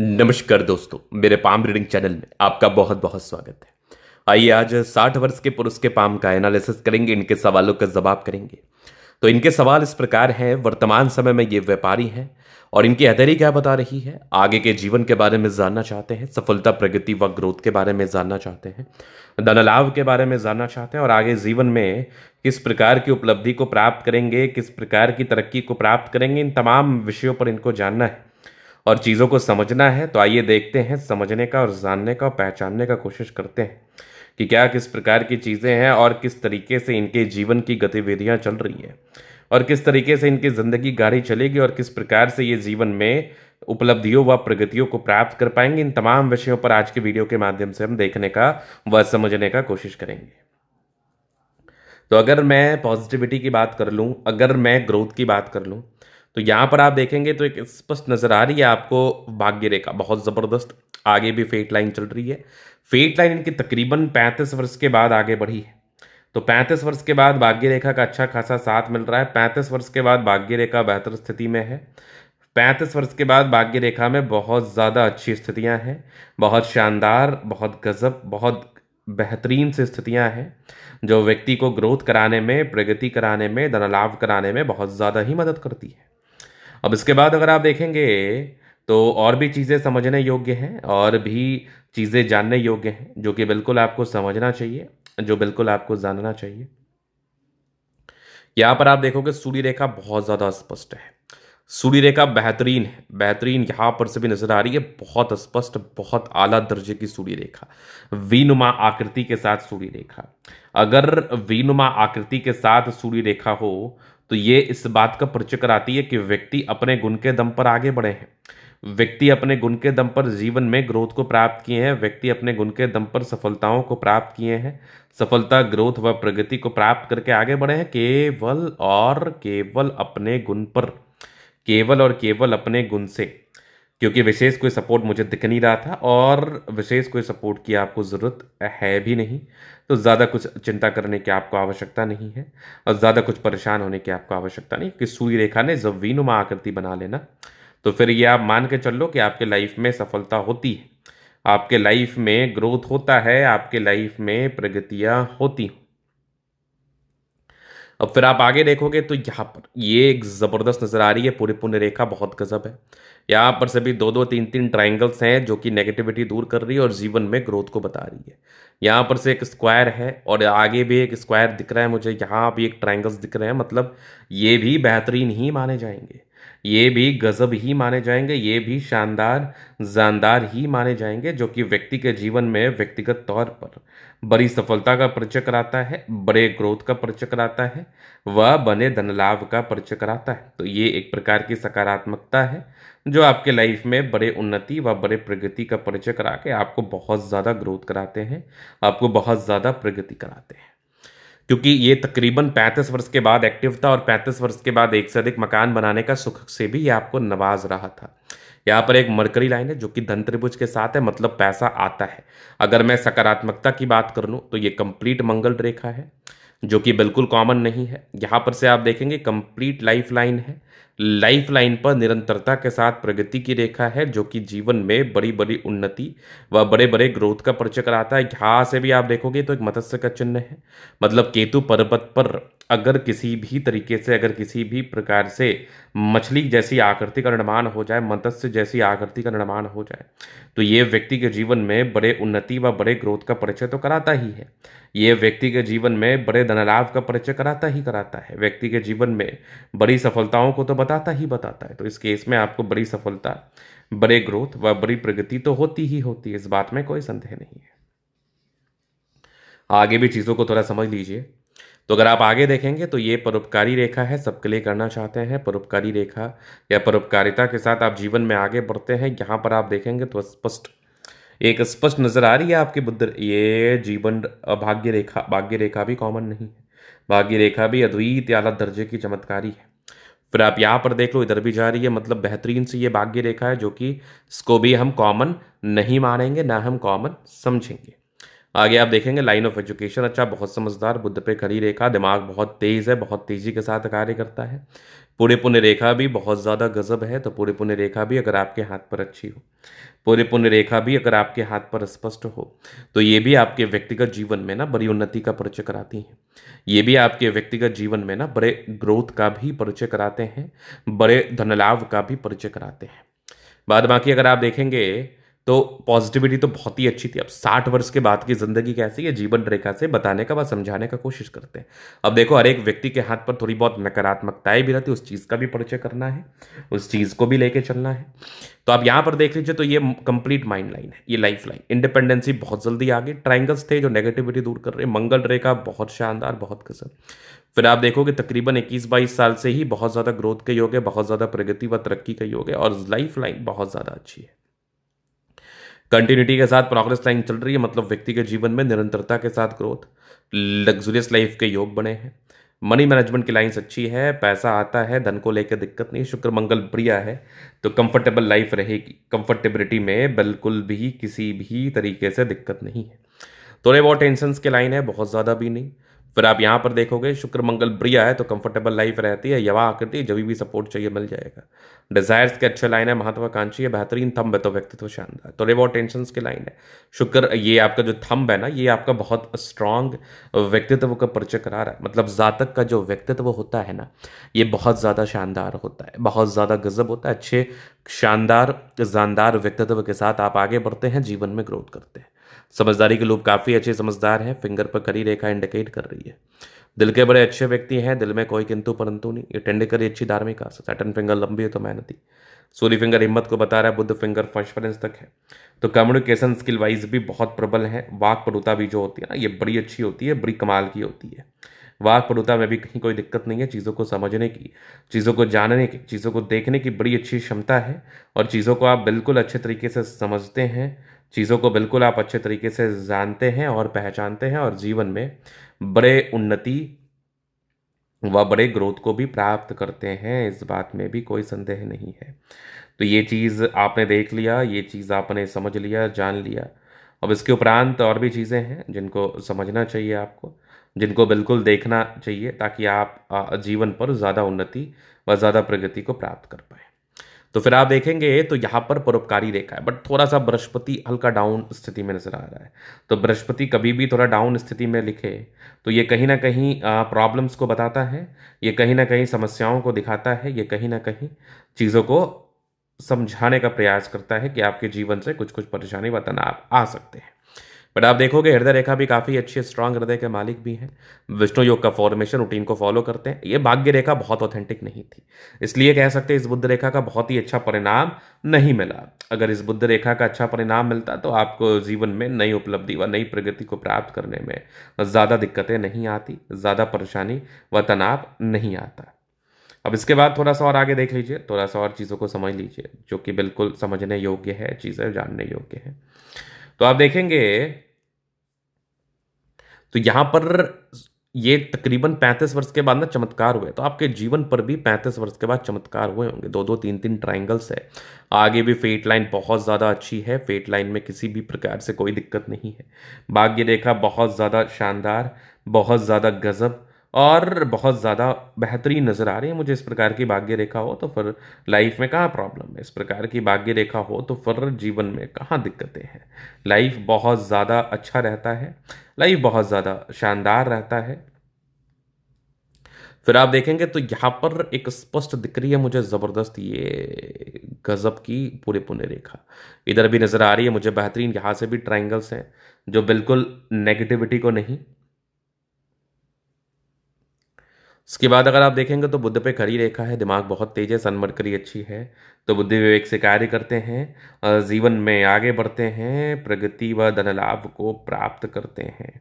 नमस्कार दोस्तों मेरे पाम रीडिंग चैनल में आपका बहुत बहुत स्वागत है आइए आज साठ वर्ष के पुरुष के पाम का एनालिसिस करेंगे इनके सवालों का जवाब करेंगे तो इनके सवाल इस प्रकार हैं वर्तमान समय में ये व्यापारी हैं और इनकी अधेरी क्या बता रही है आगे के जीवन के बारे में जानना चाहते हैं सफलता प्रगति व ग्रोथ के बारे में जानना चाहते हैं धनलाभ के बारे में जानना चाहते हैं और आगे जीवन में किस प्रकार की उपलब्धि को प्राप्त करेंगे किस प्रकार की तरक्की को प्राप्त करेंगे इन तमाम विषयों पर इनको जानना है और चीज़ों को समझना है तो आइए देखते हैं समझने का और जानने का और पहचानने का कोशिश करते हैं कि क्या किस प्रकार की चीज़ें हैं और किस तरीके से इनके जीवन की गतिविधियाँ चल रही हैं और किस तरीके से इनकी ज़िंदगी गाड़ी चलेगी और किस प्रकार से ये जीवन में उपलब्धियों व प्रगतियों को प्राप्त कर पाएंगे इन तमाम विषयों पर आज के वीडियो के माध्यम से हम देखने का व समझने का कोशिश करेंगे तो अगर मैं पॉजिटिविटी की बात कर लूँ अगर मैं ग्रोथ की बात कर लूँ तो यहाँ पर आप देखेंगे तो एक स्पष्ट नज़र आ रही है आपको भाग्य रेखा बहुत ज़बरदस्त आगे भी फेट लाइन चल रही है फेट लाइन इनकी तकरीबन पैंतीस वर्ष के बाद आगे बढ़ी है तो पैंतीस वर्ष के बाद भाग्य रेखा का अच्छा खासा साथ मिल रहा है पैंतीस वर्ष के बाद भाग्य रेखा बेहतर स्थिति में है पैंतीस वर्ष के बाद भाग्य रेखा में बहुत ज़्यादा अच्छी स्थितियाँ हैं बहुत शानदार बहुत गजब बहुत बेहतरीन से स्थितियां हैं जो व्यक्ति को ग्रोथ कराने में प्रगति कराने में धनलाभ कराने में बहुत ज़्यादा ही मदद करती है अब इसके बाद अगर आप देखेंगे तो और भी चीज़ें समझने योग्य हैं और भी चीज़ें जानने योग्य हैं जो कि बिल्कुल आपको समझना चाहिए जो बिल्कुल आपको जानना चाहिए यहाँ पर आप देखोगे सूर्य रेखा बहुत ज़्यादा स्पष्ट है सूर्य रेखा बेहतरीन है बेहतरीन यहाँ पर से भी नजर आ रही है बहुत स्पष्ट बहुत आला दर्जे की सूर्य रेखा वीनुमा आकृति के साथ सूर्य रेखा अगर वीनुमा आकृति के साथ सूर्य रेखा हो तो ये इस बात का परिचय कराती है कि व्यक्ति अपने गुण के दम पर आगे बढ़े हैं व्यक्ति अपने गुण के दम पर जीवन में ग्रोथ को प्राप्त किए हैं व्यक्ति अपने गुण के दम पर सफलताओं को प्राप्त किए हैं सफलता ग्रोथ व प्रगति को प्राप्त करके आगे बढ़े हैं केवल और केवल अपने गुण पर केवल और केवल अपने गुण से क्योंकि विशेष कोई सपोर्ट मुझे दिख नहीं रहा था और विशेष कोई सपोर्ट की आपको ज़रूरत है भी नहीं तो ज़्यादा कुछ चिंता करने की आपको आवश्यकता नहीं है और ज़्यादा कुछ परेशान होने की आपको आवश्यकता नहीं क्योंकि सूर्य रेखा ने जवीनुमा आकृति बना लेना तो फिर ये आप मान के चल लो कि आपके लाइफ में सफलता होती है आपके लाइफ में ग्रोथ होता है आपके लाइफ में प्रगतियाँ होती हैं अब फिर आप आगे देखोगे तो यहाँ पर ये एक ज़बरदस्त नज़र आ रही है पूरी पुण्य रेखा बहुत गजब है यहाँ पर सभी दो दो तीन तीन ट्राइंगल्स हैं जो कि नेगेटिविटी दूर कर रही है और जीवन में ग्रोथ को बता रही है यहाँ पर से एक स्क्वायर है और आगे भी एक स्क्वायर दिख रहा है मुझे यहाँ भी एक ट्राइंगल्स दिख रहे हैं मतलब ये भी बेहतरीन ही माने जाएंगे ये भी गज़ब ही माने जाएंगे ये भी शानदार जानदार ही माने जाएंगे जो कि व्यक्ति के जीवन में व्यक्तिगत तौर पर बड़ी सफलता का परिचय कराता है बड़े ग्रोथ का परिचय कराता है व बने धनलाभ का परिचय कराता है तो ये एक प्रकार की सकारात्मकता है जो आपके लाइफ में बड़े उन्नति व बड़े प्रगति का परिचय करा के आपको बहुत ज़्यादा ग्रोथ कराते हैं आपको बहुत ज़्यादा प्रगति कराते हैं क्योंकि ये तकरीबन 35 वर्ष के बाद एक्टिव था और 35 वर्ष के बाद एक से अधिक मकान बनाने का सुख से भी ये आपको नवाज रहा था यहाँ पर एक मरकरी लाइन है जो कि धन त्रिभुज के साथ है मतलब पैसा आता है अगर मैं सकारात्मकता की बात कर लूँ तो ये कंप्लीट मंगल रेखा है जो कि बिल्कुल कॉमन नहीं है यहाँ पर से आप देखेंगे कंप्लीट लाइफ लाइन है लाइफ लाइन पर निरंतरता के साथ प्रगति की रेखा है जो कि जीवन में बड़ी बड़ी उन्नति व बड़े बड़े ग्रोथ का परिचय कराता है यहाँ से भी आप देखोगे तो एक मत्स्य का चिन्ह है मतलब केतु पर्वत पर अगर किसी भी तरीके से अगर किसी भी प्रकार से मछली जैसी आकृति का निर्माण हो जाए मत्स्य जैसी आकृति का निर्माण हो जाए तो ये व्यक्ति के जीवन में बड़े उन्नति व बड़े ग्रोथ का परिचय तो कराता ही है ये व्यक्ति के जीवन में बड़े धनलाभ का परिचय कराता ही कराता है व्यक्ति के जीवन में बड़ी सफलताओं को तो बताता ही बताता है तो इस केस में आपको बड़ी सफलता बड़े ग्रोथ व बड़ी प्रगति तो होती ही होती है इस बात में कोई संदेह नहीं है आगे भी चीज़ों को थोड़ा समझ लीजिए तो अगर आप आगे देखेंगे तो ये परोपकारी रेखा है सबके लिए करना चाहते हैं परोपकारी रेखा या परोपकारिता के साथ आप जीवन में आगे बढ़ते हैं यहां पर आप देखेंगे तो स्पष्ट एक स्पष्ट नज़र आ रही है आपके बुद्ध ये जीवन भाग्य रेखा भाग्य रेखा भी कॉमन नहीं है भाग्य रेखा भी अद्वित आला दर्जे की चमत्कारी है फिर आप यहाँ पर देख लो इधर भी जा रही है मतलब बेहतरीन से ये भाग्य रेखा है जो कि इसको भी हम कॉमन नहीं मानेंगे ना हम कॉमन समझेंगे आगे आप देखेंगे लाइन ऑफ एजुकेशन अच्छा बहुत समझदार बुद्ध पे खड़ी रेखा दिमाग बहुत तेज़ है बहुत तेज़ी के साथ कार्य करता है पूरे पुण्य रेखा भी बहुत ज़्यादा गजब है तो पूरे पुण्य रेखा भी अगर आपके हाथ पर अच्छी हो पूरे पुण्य रेखा भी अगर आपके हाथ पर स्पष्ट हो तो ये भी आपके व्यक्तिगत जीवन में ना बड़ी उन्नति का परिचय कराती हैं ये भी आपके व्यक्तिगत जीवन में ना बड़े ग्रोथ का भी परिचय कराते हैं बड़े धनलाभ का भी परिचय कराते हैं बाद बाकी अगर आप देखेंगे तो पॉजिटिविटी तो बहुत ही अच्छी थी अब साठ वर्ष के बाद की ज़िंदगी कैसी है जीवन रेखा से बताने का व समझाने का कोशिश करते हैं अब देखो हर एक व्यक्ति के हाथ पर थोड़ी बहुत नकारात्मकताएं भी रहती उस चीज़ का भी परिचय करना है उस चीज़ को भी लेके चलना है तो आप यहाँ पर देख लीजिए तो ये कंप्लीट माइंड लाइन है ये लाइफ लाइन इंडिपेंडेंसी बहुत जल्दी आ गई ट्राइंगल्स थे जो नेगेटिविटी दूर कर रहे मंगल रेखा बहुत शानदार बहुत कसर फिर आप देखोगे तकरीबन 21 बाईस साल से ही बहुत ज़्यादा ग्रोथ के योग है बहुत ज़्यादा प्रगति व तरक्की का योग है और लाइफ लाइन बहुत ज़्यादा अच्छी है कंटिन्यूटी के साथ प्रोग्रेस लाइन चल रही है मतलब व्यक्ति के जीवन में निरंतरता के साथ ग्रोथ लग्जूरियस लाइफ के योग बने हैं मनी मैनेजमेंट की लाइन्स अच्छी है पैसा आता है धन को लेकर दिक्कत नहीं शुक्र मंगल प्रिय है तो कंफर्टेबल लाइफ रहेगी कंफर्टेबिलिटी में बिल्कुल भी किसी भी तरीके से दिक्कत नहीं है थोड़े बहुत टेंशन के लाइन है बहुत ज़्यादा भी नहीं फिर आप यहाँ पर देखोगे शुक्र मंगल प्रिया है तो कंफर्टेबल लाइफ रहती है यवा आकृति जब भी सपोर्ट चाहिए मिल जाएगा डिजायर्स के अच्छे लाइन है महत्वाकांक्षी है बेहतरीन थम्ब है तो व्यक्तित्व शानदार तो रिवॉर्ड टेंशन की लाइन है शुक्र ये आपका जो थम्ब है ना ये आपका बहुत स्ट्रांग व्यक्तित्व का परिचय करा रहा है मतलब जातक का जो व्यक्तित्व होता है ना ये बहुत ज़्यादा शानदार होता है बहुत ज़्यादा गजब होता है अच्छे शानदार जानदार व्यक्तित्व के साथ आप आगे बढ़ते हैं जीवन में ग्रोथ करते हैं समझदारी के लोग काफ़ी अच्छे समझदार हैं फिंगर पर करी रेखा इंडिकेट कर रही है दिल के बड़े अच्छे व्यक्ति हैं दिल में कोई किंतु परंतु नहीं ये टेंडे करी अच्छी धार्मिक आशा सैटन फिंगर लंबी हो तो मेहनती सूर्य फिंगर हिम्मत को बता रहा है बुद्ध फिंगर फ्रेंस तक है तो कम्युनिकेशन स्किल वाइज भी बहुत प्रबल है वाक परुता भी जो होती है ना ये बड़ी अच्छी होती है बड़ी कमाल की होती है वाक परुता में भी कहीं कोई दिक्कत नहीं है चीज़ों को समझने की चीज़ों को जानने की चीज़ों को देखने की बड़ी अच्छी क्षमता है और चीज़ों को आप बिल्कुल अच्छे तरीके से समझते हैं चीज़ों को बिल्कुल आप अच्छे तरीके से जानते हैं और पहचानते हैं और जीवन में बड़े उन्नति व बड़े ग्रोथ को भी प्राप्त करते हैं इस बात में भी कोई संदेह नहीं है तो ये चीज़ आपने देख लिया ये चीज़ आपने समझ लिया जान लिया अब इसके उपरांत और भी चीज़ें हैं जिनको समझना चाहिए आपको जिनको बिल्कुल देखना चाहिए ताकि आप जीवन पर ज़्यादा उन्नति व ज़्यादा प्रगति को प्राप्त कर पाएँ तो फिर आप देखेंगे तो यहाँ पर परोपकारी रेखा है बट थोड़ा सा बृहस्पति हल्का डाउन स्थिति में नजर आ रहा है तो बृहस्पति कभी भी थोड़ा डाउन स्थिति में लिखे तो ये कहीं ना कहीं प्रॉब्लम्स को बताता है ये कहीं ना कहीं समस्याओं को दिखाता है ये कहीं ना कहीं चीज़ों को समझाने का प्रयास करता है कि आपके जीवन से कुछ कुछ परेशानी व आप आ सकते हैं बट आप देखोगे हृदय रेखा भी काफ़ी अच्छी स्ट्रांग हृदय के मालिक भी हैं विष्णु योग का फॉर्मेशन रूटीन को फॉलो करते हैं ये भाग्य रेखा बहुत ऑथेंटिक नहीं थी इसलिए कह सकते हैं इस बुद्ध रेखा का बहुत ही अच्छा परिणाम नहीं मिला अगर इस बुद्ध रेखा का अच्छा परिणाम मिलता तो आपको जीवन में नई उपलब्धि व नई प्रगति को प्राप्त करने में ज़्यादा दिक्कतें नहीं आती ज़्यादा परेशानी व तनाव नहीं आता अब इसके बाद थोड़ा सा और आगे देख लीजिए थोड़ा सा और चीज़ों को समझ लीजिए जो कि बिल्कुल समझने योग्य है चीज़ें जानने योग्य है तो आप देखेंगे तो यहां पर ये तकरीबन पैंतीस वर्ष के बाद ना चमत्कार हुए तो आपके जीवन पर भी पैंतीस वर्ष के बाद चमत्कार हुए होंगे दो दो तीन तीन ट्राइंगल्स है आगे भी फेट लाइन बहुत ज़्यादा अच्छी है फेट लाइन में किसी भी प्रकार से कोई दिक्कत नहीं है भाग्य रेखा बहुत ज़्यादा शानदार बहुत ज़्यादा गजब और बहुत ज़्यादा बेहतरीन नज़र आ रही है मुझे इस प्रकार की भाग्य रेखा हो तो फिर लाइफ में कहाँ प्रॉब्लम है इस प्रकार की भाग्य रेखा हो तो फिर जीवन में कहाँ दिक्कतें हैं लाइफ बहुत ज़्यादा अच्छा रहता है लाइफ बहुत ज़्यादा शानदार रहता है फिर आप देखेंगे तो यहाँ पर एक स्पष्ट दिख रही है मुझे ज़बरदस्त ये गज़ब की पूरे पुण्य रेखा इधर भी नज़र आ रही है मुझे बेहतरीन यहाँ से भी ट्राइंगल्स हैं जो बिल्कुल नेगेटिविटी को नहीं उसके बाद अगर आप देखेंगे तो बुद्ध पे खड़ी रेखा है दिमाग बहुत तेज है सनमरकरी अच्छी है तो बुद्धि विवेक से कार्य करते हैं जीवन में आगे बढ़ते हैं प्रगति व धन लाभ को प्राप्त करते हैं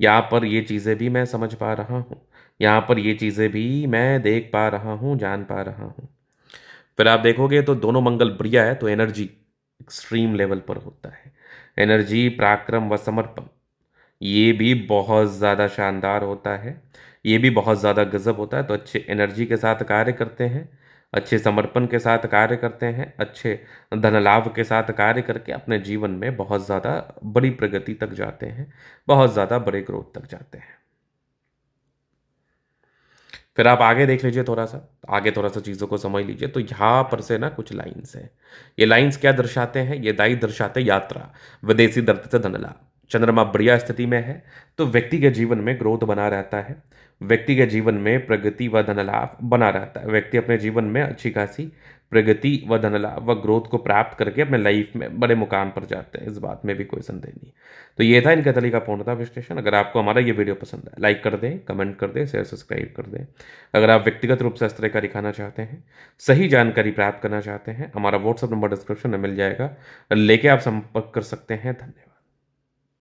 यहाँ पर ये चीज़ें भी मैं समझ पा रहा हूँ यहाँ पर ये चीज़ें भी मैं देख पा रहा हूँ जान पा रहा हूँ फिर आप देखोगे तो दोनों मंगल बढ़िया है तो एनर्जी एक्सट्रीम लेवल पर होता है एनर्जी पराक्रम व समर्पण ये भी बहुत ज़्यादा शानदार होता है ये भी बहुत ज़्यादा गज़ब होता है तो अच्छे एनर्जी के साथ कार्य करते हैं अच्छे समर्पण के साथ कार्य करते हैं अच्छे धन लाभ के साथ कार्य करके अपने जीवन में बहुत ज़्यादा बड़ी प्रगति तक जाते हैं बहुत ज़्यादा बड़े ग्रोथ तक जाते हैं फिर आप आगे देख लीजिए थोड़ा सा आगे थोड़ा सा चीज़ों को समझ लीजिए तो यहाँ पर से ना कुछ लाइन्स हैं ये लाइन्स क्या दर्शाते हैं ये दाई दर्शाते यात्रा विदेशी दर्द से धन लाभ चंद्रमा बढ़िया स्थिति में है तो व्यक्ति के जीवन में ग्रोथ बना रहता है व्यक्ति के जीवन में प्रगति व धनलाभ बना रहता है व्यक्ति अपने जीवन में अच्छी खासी प्रगति व धनलाभ व ग्रोथ को प्राप्त करके अपने लाइफ में बड़े मुकाम पर जाते हैं इस बात में भी कोई संदेह नहीं तो ये था इनका तरीका पूर्णता विश्लेषण अगर आपको हमारा ये वीडियो पसंद है लाइक कर दें कमेंट कर दें शेयर सब्सक्राइब कर दें अगर आप व्यक्तिगत रूप से इस तरह का दिखाना चाहते हैं सही जानकारी प्राप्त करना चाहते हैं हमारा व्हाट्सअप नंबर डिस्क्रिप्शन में मिल जाएगा लेके आप संपर्क कर सकते हैं धन्यवाद